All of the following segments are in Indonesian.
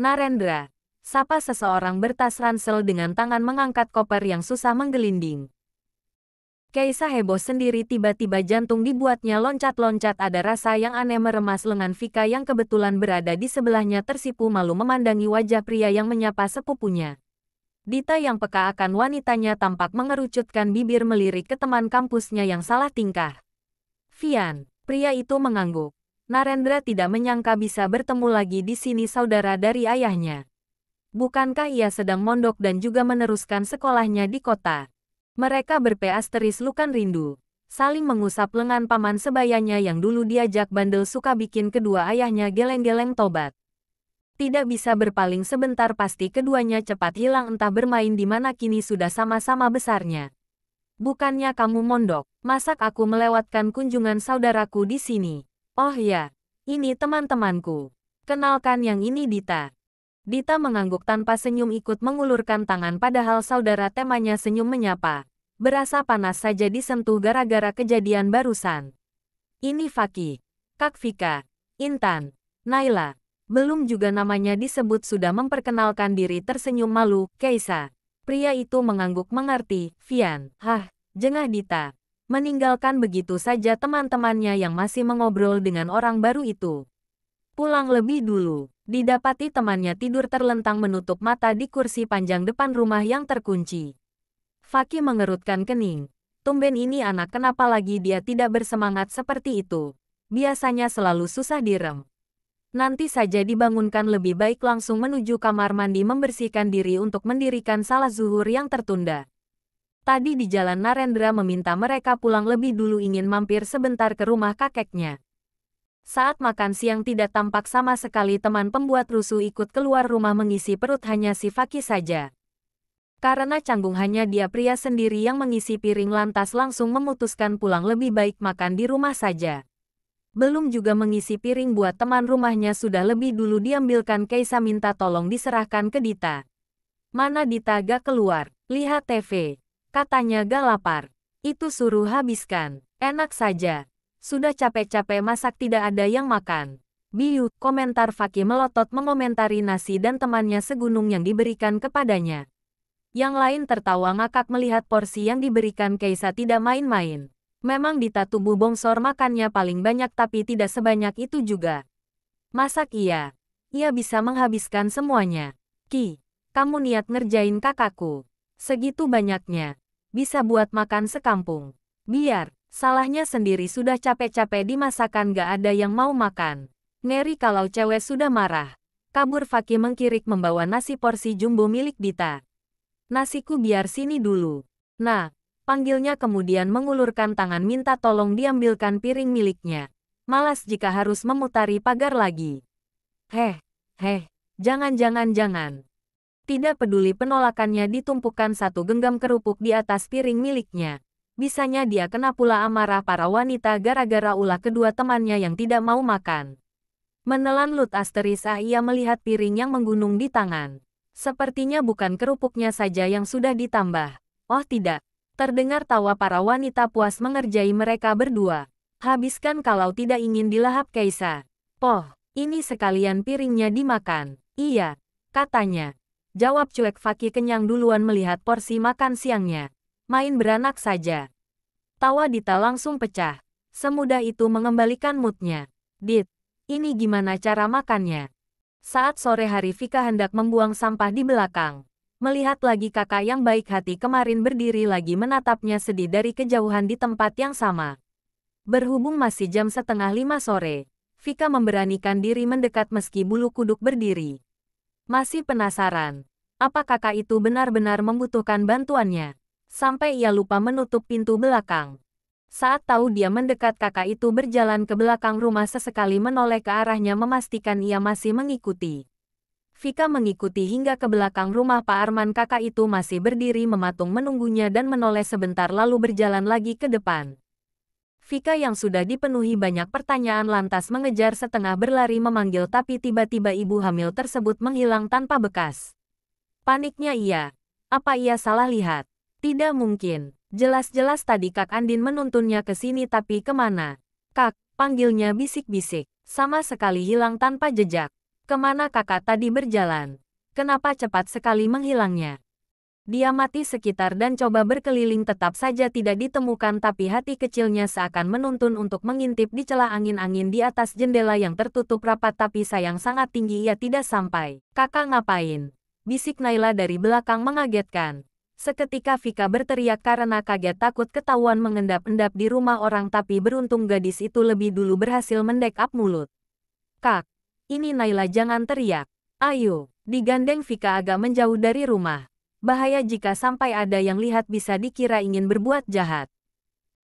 Narendra, sapa seseorang bertas ransel dengan tangan mengangkat koper yang susah menggelinding. Kaisa heboh sendiri tiba-tiba jantung dibuatnya loncat-loncat ada rasa yang aneh meremas lengan Vika yang kebetulan berada di sebelahnya tersipu malu memandangi wajah pria yang menyapa sepupunya. Dita yang peka akan wanitanya tampak mengerucutkan bibir melirik ke teman kampusnya yang salah tingkah. Vian, pria itu mengangguk. Narendra tidak menyangka bisa bertemu lagi di sini saudara dari ayahnya. Bukankah ia sedang mondok dan juga meneruskan sekolahnya di kota? Mereka berpeasteris lukan rindu, saling mengusap lengan paman sebayanya yang dulu diajak bandel suka bikin kedua ayahnya geleng-geleng tobat. Tidak bisa berpaling sebentar pasti keduanya cepat hilang entah bermain di mana kini sudah sama-sama besarnya. Bukannya kamu mondok, masak aku melewatkan kunjungan saudaraku di sini. Oh ya, ini teman-temanku. Kenalkan yang ini Dita. Dita mengangguk tanpa senyum ikut mengulurkan tangan padahal saudara temannya senyum menyapa. Berasa panas saja disentuh gara-gara kejadian barusan. Ini Faki, Kak Fika, Intan, Naila. Belum juga namanya disebut sudah memperkenalkan diri tersenyum malu, Keisa. Pria itu mengangguk mengerti, Vian, hah, jengah Dita meninggalkan begitu saja teman-temannya yang masih mengobrol dengan orang baru itu. Pulang lebih dulu, didapati temannya tidur terlentang menutup mata di kursi panjang depan rumah yang terkunci. Fakih mengerutkan kening. Tumben ini anak kenapa lagi dia tidak bersemangat seperti itu. Biasanya selalu susah direm. Nanti saja dibangunkan lebih baik langsung menuju kamar mandi membersihkan diri untuk mendirikan salah zuhur yang tertunda. Tadi di jalan Narendra meminta mereka pulang lebih dulu ingin mampir sebentar ke rumah kakeknya. Saat makan siang tidak tampak sama sekali teman pembuat rusuh ikut keluar rumah mengisi perut hanya si Faki saja. Karena canggung hanya dia pria sendiri yang mengisi piring lantas langsung memutuskan pulang lebih baik makan di rumah saja. Belum juga mengisi piring buat teman rumahnya sudah lebih dulu diambilkan Keisa minta tolong diserahkan ke Dita. Mana Dita gak keluar, lihat TV katanya gak lapar, Itu suruh habiskan. Enak saja. Sudah capek-capek masak tidak ada yang makan. Biu, komentar Faki melotot mengomentari nasi dan temannya segunung yang diberikan kepadanya. Yang lain tertawa ngakak melihat porsi yang diberikan Keisa tidak main-main. Memang di tubuh bongsor makannya paling banyak tapi tidak sebanyak itu juga. Masak iya. Ia bisa menghabiskan semuanya. Ki, kamu niat ngerjain kakakku. Segitu banyaknya bisa buat makan sekampung. Biar, salahnya sendiri sudah capek-capek dimasakan gak ada yang mau makan. Ngeri kalau cewek sudah marah. Kabur Faki mengkirik membawa nasi porsi jumbo milik Dita. Nasiku biar sini dulu. Nah, panggilnya kemudian mengulurkan tangan minta tolong diambilkan piring miliknya. Malas jika harus memutari pagar lagi. Heh, heh, jangan-jangan-jangan. Tidak peduli penolakannya ditumpukan satu genggam kerupuk di atas piring miliknya. Bisanya dia kena pula amarah para wanita gara-gara ulah kedua temannya yang tidak mau makan. Menelan lut asterisah ia melihat piring yang menggunung di tangan. Sepertinya bukan kerupuknya saja yang sudah ditambah. Oh tidak, terdengar tawa para wanita puas mengerjai mereka berdua. Habiskan kalau tidak ingin dilahap Kaisa. Poh, ini sekalian piringnya dimakan. Iya, katanya. Jawab cuek Faki kenyang duluan melihat porsi makan siangnya. Main beranak saja. Tawa Dita langsung pecah. Semudah itu mengembalikan moodnya. Dit, ini gimana cara makannya? Saat sore hari Vika hendak membuang sampah di belakang. Melihat lagi kakak yang baik hati kemarin berdiri lagi menatapnya sedih dari kejauhan di tempat yang sama. Berhubung masih jam setengah lima sore, Vika memberanikan diri mendekat meski bulu kuduk berdiri. Masih penasaran, apa kakak itu benar-benar membutuhkan bantuannya? Sampai ia lupa menutup pintu belakang. Saat tahu dia mendekat kakak itu berjalan ke belakang rumah sesekali menoleh ke arahnya memastikan ia masih mengikuti. Vika mengikuti hingga ke belakang rumah Pak Arman kakak itu masih berdiri mematung menunggunya dan menoleh sebentar lalu berjalan lagi ke depan. Vika yang sudah dipenuhi banyak pertanyaan lantas mengejar setengah berlari memanggil tapi tiba-tiba ibu hamil tersebut menghilang tanpa bekas. Paniknya ia. Apa ia salah lihat? Tidak mungkin. Jelas-jelas tadi Kak Andin menuntunnya ke sini tapi kemana? Kak, panggilnya bisik-bisik. Sama sekali hilang tanpa jejak. Kemana kakak tadi berjalan? Kenapa cepat sekali menghilangnya? Dia mati sekitar dan coba berkeliling tetap saja tidak ditemukan tapi hati kecilnya seakan menuntun untuk mengintip di celah angin-angin di atas jendela yang tertutup rapat tapi sayang sangat tinggi ia tidak sampai. Kakak ngapain? Bisik Naila dari belakang mengagetkan. Seketika Vika berteriak karena kaget takut ketahuan mengendap-endap di rumah orang tapi beruntung gadis itu lebih dulu berhasil mendekap mulut. Kak, ini Naila jangan teriak. Ayo, digandeng Vika agak menjauh dari rumah bahaya jika sampai ada yang lihat bisa dikira ingin berbuat jahat.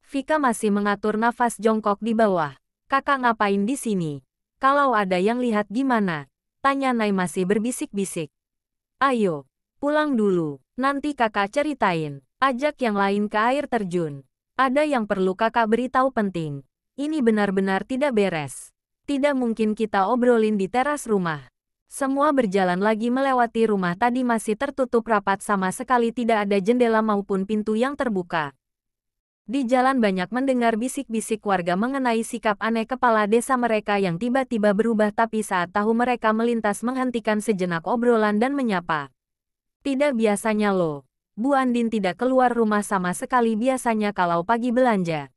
Vika masih mengatur nafas jongkok di bawah. Kakak ngapain di sini? Kalau ada yang lihat gimana? Tanya Nai masih berbisik-bisik. Ayo, pulang dulu. Nanti kakak ceritain. Ajak yang lain ke air terjun. Ada yang perlu kakak beritahu penting. Ini benar-benar tidak beres. Tidak mungkin kita obrolin di teras rumah. Semua berjalan lagi melewati rumah tadi masih tertutup rapat sama sekali tidak ada jendela maupun pintu yang terbuka. Di jalan banyak mendengar bisik-bisik warga mengenai sikap aneh kepala desa mereka yang tiba-tiba berubah tapi saat tahu mereka melintas menghentikan sejenak obrolan dan menyapa. Tidak biasanya loh, Bu Andin tidak keluar rumah sama sekali biasanya kalau pagi belanja.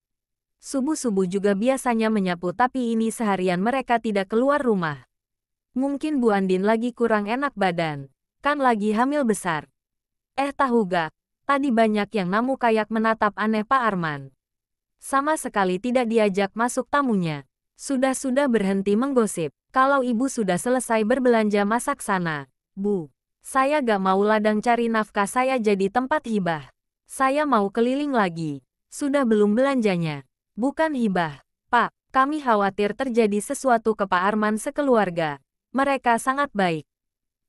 Subuh-subuh juga biasanya menyapu tapi ini seharian mereka tidak keluar rumah. Mungkin Bu Andin lagi kurang enak badan. Kan lagi hamil besar. Eh tahu gak, tadi banyak yang namu kayak menatap aneh Pak Arman. Sama sekali tidak diajak masuk tamunya. Sudah-sudah berhenti menggosip. Kalau ibu sudah selesai berbelanja masak sana. Bu, saya gak mau ladang cari nafkah saya jadi tempat hibah. Saya mau keliling lagi. Sudah belum belanjanya. Bukan hibah. Pak, kami khawatir terjadi sesuatu ke Pak Arman sekeluarga. Mereka sangat baik.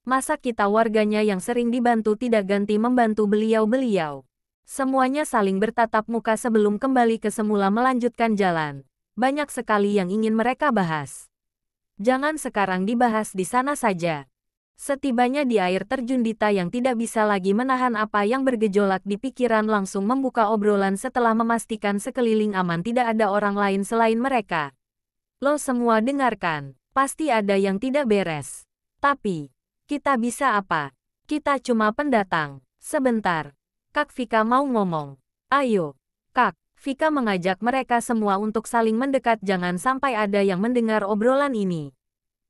Masa kita warganya yang sering dibantu tidak ganti membantu beliau-beliau. Semuanya saling bertatap muka sebelum kembali ke semula melanjutkan jalan. Banyak sekali yang ingin mereka bahas. Jangan sekarang dibahas di sana saja. Setibanya di air terjun Dita yang tidak bisa lagi menahan apa yang bergejolak di pikiran langsung membuka obrolan setelah memastikan sekeliling aman tidak ada orang lain selain mereka. Lo semua dengarkan. Pasti ada yang tidak beres. Tapi, kita bisa apa? Kita cuma pendatang. Sebentar. Kak Vika mau ngomong. Ayo. Kak, Vika mengajak mereka semua untuk saling mendekat jangan sampai ada yang mendengar obrolan ini.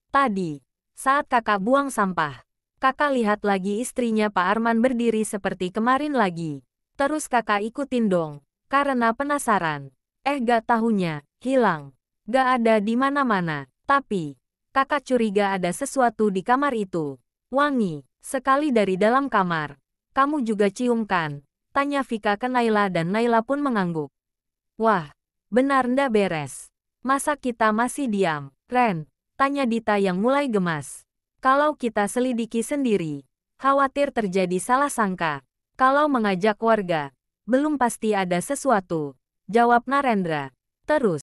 Tadi, saat kakak buang sampah, kakak lihat lagi istrinya Pak Arman berdiri seperti kemarin lagi. Terus kakak ikutin dong, karena penasaran. Eh gak tahunya, hilang. Gak ada di mana-mana. Tapi, kakak curiga ada sesuatu di kamar itu. Wangi, sekali dari dalam kamar. Kamu juga ciumkan. Tanya Vika ke Naila dan Naila pun mengangguk. Wah, benar ndak beres. Masa kita masih diam? Ren, tanya Dita yang mulai gemas. Kalau kita selidiki sendiri, khawatir terjadi salah sangka. Kalau mengajak warga, belum pasti ada sesuatu. Jawab Narendra. Terus,